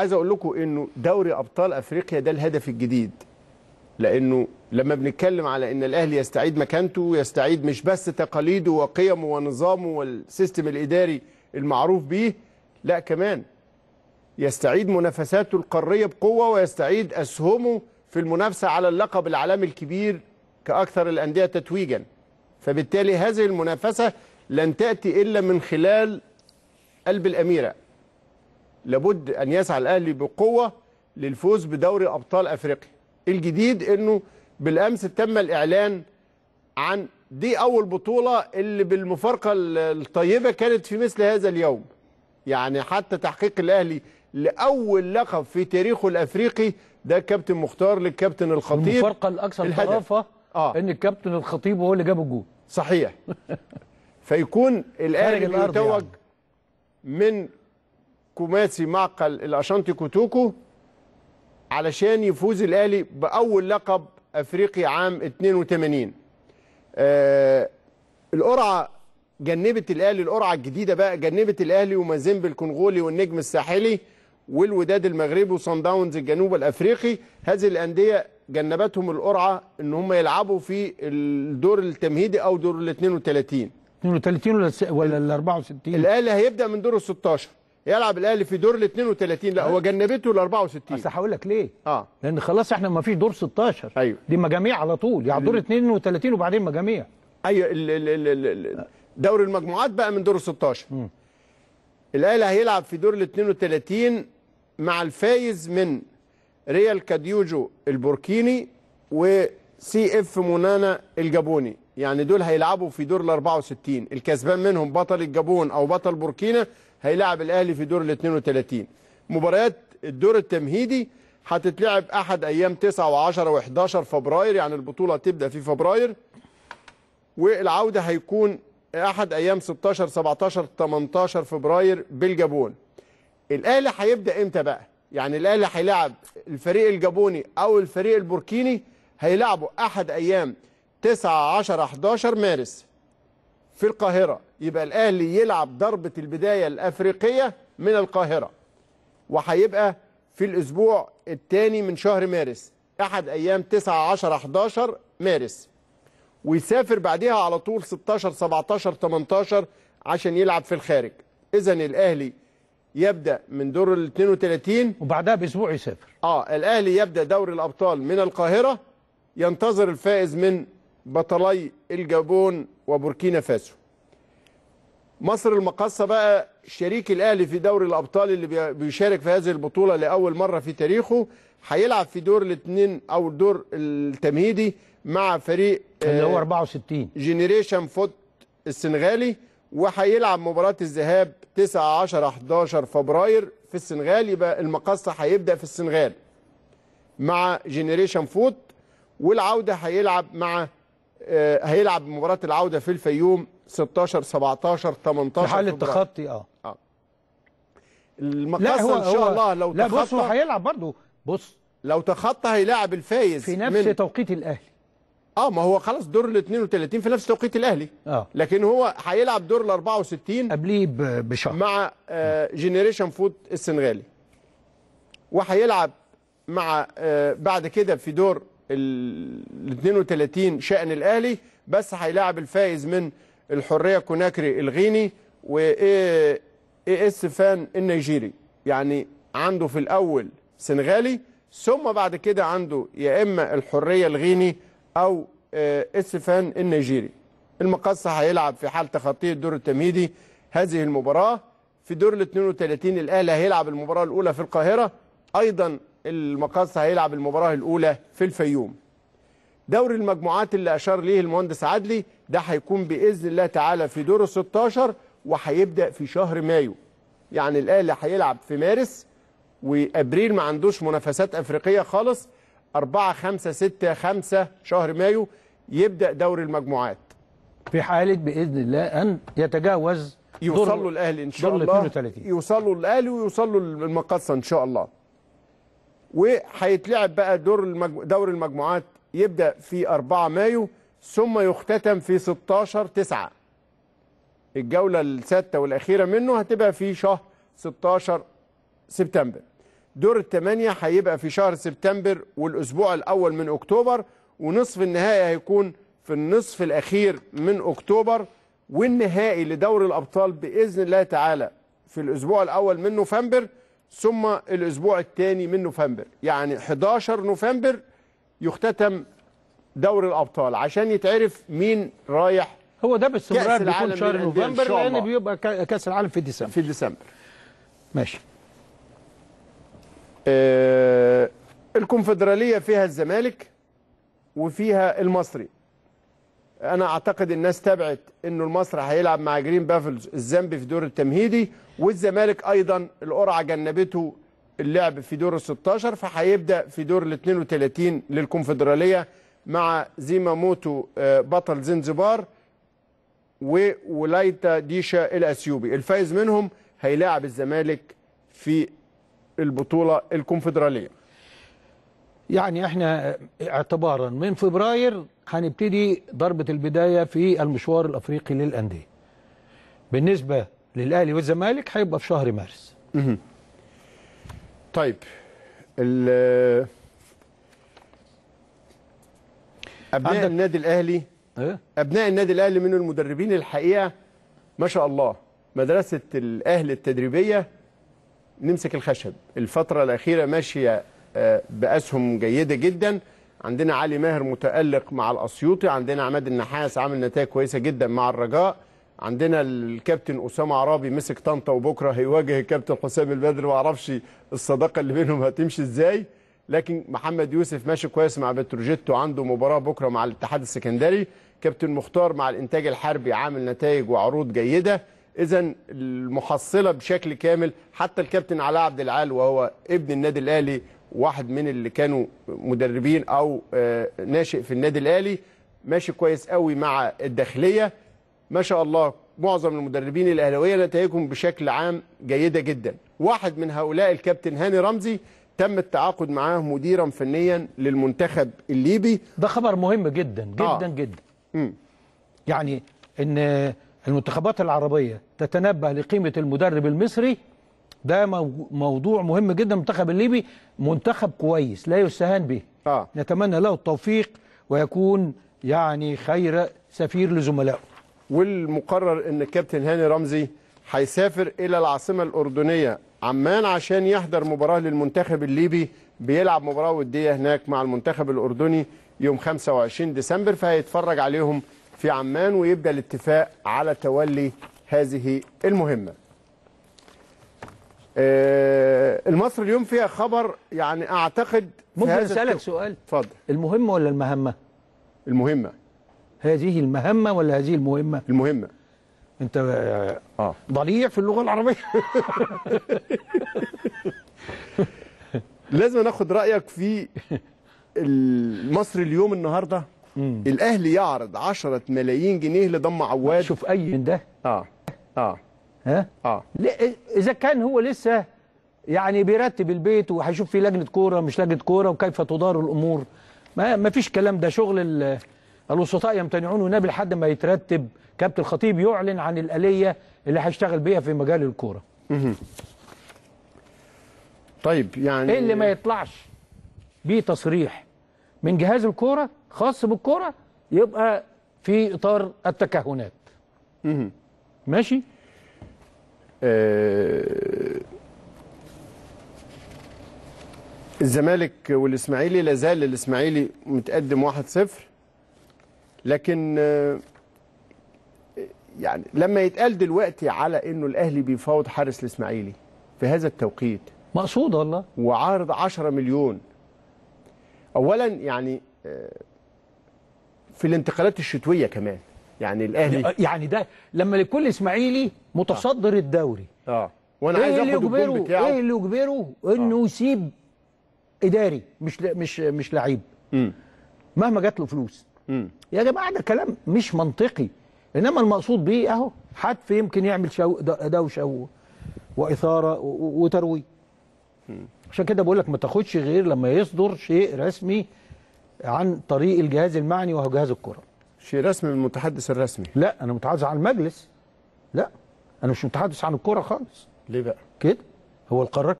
عايز اقول لكم انه دوري ابطال افريقيا ده الهدف الجديد لانه لما بنتكلم على ان الاهلي يستعيد مكانته ويستعيد مش بس تقاليده وقيمه ونظامه والسيستم الاداري المعروف به لا كمان يستعيد منافساته القاريه بقوه ويستعيد اسهمه في المنافسه على اللقب العالمي الكبير كاكثر الانديه تتويجا فبالتالي هذه المنافسه لن تاتي الا من خلال قلب الاميره لابد ان يسعى الاهلي بقوه للفوز بدوري ابطال افريقيا الجديد انه بالامس تم الاعلان عن دي اول بطوله اللي بالمفارقه الطيبه كانت في مثل هذا اليوم يعني حتى تحقيق الاهلي لاول لقب في تاريخه الافريقي ده كابتن مختار للكابتن الخطيب المفارقه الاكثر طرافه آه. ان الكابتن الخطيب هو اللي جاب الجول صحيح فيكون الاهلي يتوج يعني. من كوماسي معقل الاشانتي كوتوكو علشان يفوز الاهلي باول لقب افريقي عام 82 آه القرعه جنبت الاهلي القرعه الجديده بقى جنبت الاهلي ومازيمبي الكونغولي والنجم الساحلي والوداد المغربي وصن داونز الجنوب الافريقي هذه الانديه جنبتهم القرعه ان هم يلعبوا في الدور التمهيدي او دور ال 32 32 ولا ولا ال 64 الاهلي هيبدا من دور ال 16 يلعب الاهلي في دور ال 32 لا هو جنبته ال 64 بس هقول لك ليه اه لان خلاص احنا ما فيش دور 16 ايوه دي مجاميع على طول يعني دور 32 وبعدين مجاميع ايوه دوري المجموعات بقى من دور ال 16 الاهلي هيلعب في دور ال 32 مع الفايز من ريال كاديوجو البوركيني و سي اف مونانا الجابوني يعني دول هيلعبوا في دور ال 64 الكسبان منهم بطل الجابون او بطل بوركينا هيلاعب الاهلي في دور ال 32 مباريات الدور التمهيدي هتتلعب احد ايام 9 و10 و11 فبراير يعني البطوله تبدا في فبراير والعوده هيكون احد ايام 16 17 18 فبراير بالجابون الاهلي هيبدا امتى بقى يعني الاهلي هيلاعب الفريق الجابوني او الفريق البوركيني هيلعبوا احد ايام 9 10 11 مارس في القاهره يبقى الاهلي يلعب ضربه البدايه الافريقيه من القاهره وهيبقى في الاسبوع الثاني من شهر مارس احد ايام 9 10 11 مارس ويسافر بعدها على طول 16 17 18 عشان يلعب في الخارج اذا الاهلي يبدا من دور ال 32 وبعدها باسبوع يسافر اه الاهلي يبدا دوري الابطال من القاهره ينتظر الفائز من بطلي الجابون وبوركينا فاسو مصر المقاصة بقى شريك الأهلي في دوري الأبطال اللي بيشارك في هذه البطولة لأول مرة في تاريخه هيلعب في دور الاثنين أو الدور التمهيدي مع فريق اللي هو 64 آه، جنريشن فوت السنغالي وهيلعب مباراة الذهاب 9 10 11 فبراير في السنغال يبقى المقاصة هيبدأ في السنغال مع جنريشن فوت والعودة هيلعب مع آه، هيلعب مباراة العودة في الفيوم 16 17 18 في حال التخطي اه اه ان شاء الله لو لا تخطى بص هو هيلعب برضه بص لو تخطى هيلاعب الفايز في نفس من توقيت الاهلي اه ما هو خلاص دور ال 32 في نفس توقيت الاهلي اه لكن هو هيلعب دور ال 64 قبليه بشهر مع آه جنريشن فوت السنغالي وهيلعب مع آه بعد كده في دور ال 32 شأن الأهلي بس هيلاعب الفائز من الحرية كوناكري الغيني و اي اس فان النيجيري يعني عنده في الأول سنغالي ثم بعد كده عنده يا إما الحرية الغيني أو اس فان النيجيري المقصة هيلعب في حال تخطي الدور التمهيدي هذه المباراة في دور ال 32 الأهلي هيلعب المباراة الأولى في القاهرة أيضا المقاصة هيلعب المباراه الاولى في الفيوم دوري المجموعات اللي اشار ليه المهندس عدلي ده هيكون باذن الله تعالى في دور ال 16 وهيبدا في شهر مايو يعني الاهلي هيلعب في مارس وابريل ما عندوش منافسات افريقيه خالص 4 5 6 5 شهر مايو يبدا دوري المجموعات في حاله باذن الله ان يتجاوز يوصلوا الاهلي ان شاء الله يوصلوا الاهلي ويوصلوا المقصه ان شاء الله وهيتلعب بقى دور المجمو... دور المجموعات يبدا في 4 مايو ثم يختتم في 16 9 الجوله السادسه والاخيره منه هتبقى في شهر 16 سبتمبر دور الثمانيه هيبقى في شهر سبتمبر والاسبوع الاول من اكتوبر ونصف النهائي هيكون في النصف الاخير من اكتوبر والنهائي لدور الابطال باذن الله تعالى في الاسبوع الاول من نوفمبر ثم الأسبوع الثاني من نوفمبر يعني 11 نوفمبر يختتم دوري الأبطال عشان يتعرف مين رايح هو ده باستمرار بيكون شهر نوفمبر لأن بيبقى كأس العالم في ديسمبر في ديسمبر ماشي آه الكونفدرالية فيها الزمالك وفيها المصري انا اعتقد الناس تابعت انه المصري هيلعب مع جرين بافلز الزامبي في دور التمهيدي والزمالك ايضا القرعه جنبته اللعب في دور ال 16 فهيبدا في دور ال 32 للكونفدراليه مع زيما موتو آه، بطل زنزبار وولايتا ديشا الاثيوبي الفائز منهم هيلاعب الزمالك في البطوله الكونفدراليه يعني احنا اعتبارا من فبراير هنبتدي ضربه البدايه في المشوار الافريقي للانديه. بالنسبه للاهلي والزمالك هيبقى في شهر مارس. طيب ال ابناء النادي الاهلي إيه؟ ابناء النادي الاهلي من المدربين الحقيقه ما شاء الله مدرسه الاهلي التدريبيه نمسك الخشب الفتره الاخيره ماشيه بأسهم جيدة جدا عندنا علي ماهر متألق مع الأسيوطي عندنا عماد النحاس عامل نتائج كويسة جدا مع الرجاء عندنا الكابتن أسامة عرابي مسك طنطا وبكرة هيواجه الكابتن حسام البدر ما الصداقة اللي بينهم هتمشي إزاي لكن محمد يوسف ماشي كويس مع بتروجيت وعنده مباراة بكرة مع الاتحاد السكندري كابتن مختار مع الإنتاج الحربي عامل نتائج وعروض جيدة إذا المحصلة بشكل كامل حتى الكابتن علاء عبد العال وهو ابن النادي الأهلي واحد من اللي كانوا مدربين او آه، ناشئ في النادي الاهلي ماشي كويس قوي مع الداخليه ما شاء الله معظم المدربين الاهلاويه نتائجهم بشكل عام جيده جدا واحد من هؤلاء الكابتن هاني رمزي تم التعاقد معاه مديرا فنيا للمنتخب الليبي ده خبر مهم جدا جدا آه. جدا م. يعني ان المنتخبات العربيه تتنبه لقيمه المدرب المصري ده موضوع مهم جدا المنتخب الليبي منتخب كويس لا يستهان به آه. نتمنى له التوفيق ويكون يعني خير سفير لزملائه والمقرر ان الكابتن هاني رمزي هيسافر الى العاصمه الاردنيه عمان عشان يحضر مباراه للمنتخب الليبي بيلعب مباراه وديه هناك مع المنتخب الاردني يوم 25 ديسمبر فهيتفرج عليهم في عمان ويبدا الاتفاق على تولي هذه المهمه آه، المصر اليوم فيها خبر يعني اعتقد ممكن اسالك سؤال اتفضل المهمه ولا المهمه المهمه هذه المهمه ولا هذه المهمه المهمه انت اه, آه، ضليع في اللغه العربيه لازم ناخد رايك في مصر اليوم النهارده الاهلي يعرض 10 ملايين جنيه لضم عواد شوف اي من ده اه اه ها اه اذا كان هو لسه يعني بيرتب البيت وهيشوف في لجنه كوره مش لجنه كوره وكيف تدار الامور ما ما فيش كلام ده شغل الوسطاء يمتنعون ونبي لحد ما يترتب كابتن الخطيب يعلن عن الاليه اللي هيشتغل بيها في مجال الكوره طيب يعني ايه اللي ما يطلعش بيه تصريح من جهاز الكوره خاص بالكوره يبقى في اطار التكهنات ماشي آه، الزمالك والاسماعيلي لازال الاسماعيلي متقدم 1-0 لكن آه، يعني لما يتقال دلوقتي على انه الاهلي بيفاوض حارس الاسماعيلي في هذا التوقيت مقصود والله وعارض 10 مليون اولا يعني آه، في الانتقالات الشتويه كمان يعني الاهلي يعني ده لما لكل اسماعيلي متصدر آه. الدوري اه وانا إيه عايز اخد الجون بتاعه ايه اللي يجبره انه آه. يسيب اداري مش ل... مش مش لعيب مهما جات له فلوس م. يا جماعه ده كلام مش منطقي انما المقصود بيه اهو حتف يمكن يعمل شو دوشه و... واثاره و... وترويج عشان كده بقول لك ما تاخدش غير لما يصدر شيء رسمي عن طريق الجهاز المعني وهو جهاز الكره شيء رسمي من المتحدث الرسمي لا انا متحدث عن المجلس لا انا مش متحدث عن الكره خالص ليه بقى كده هو القرار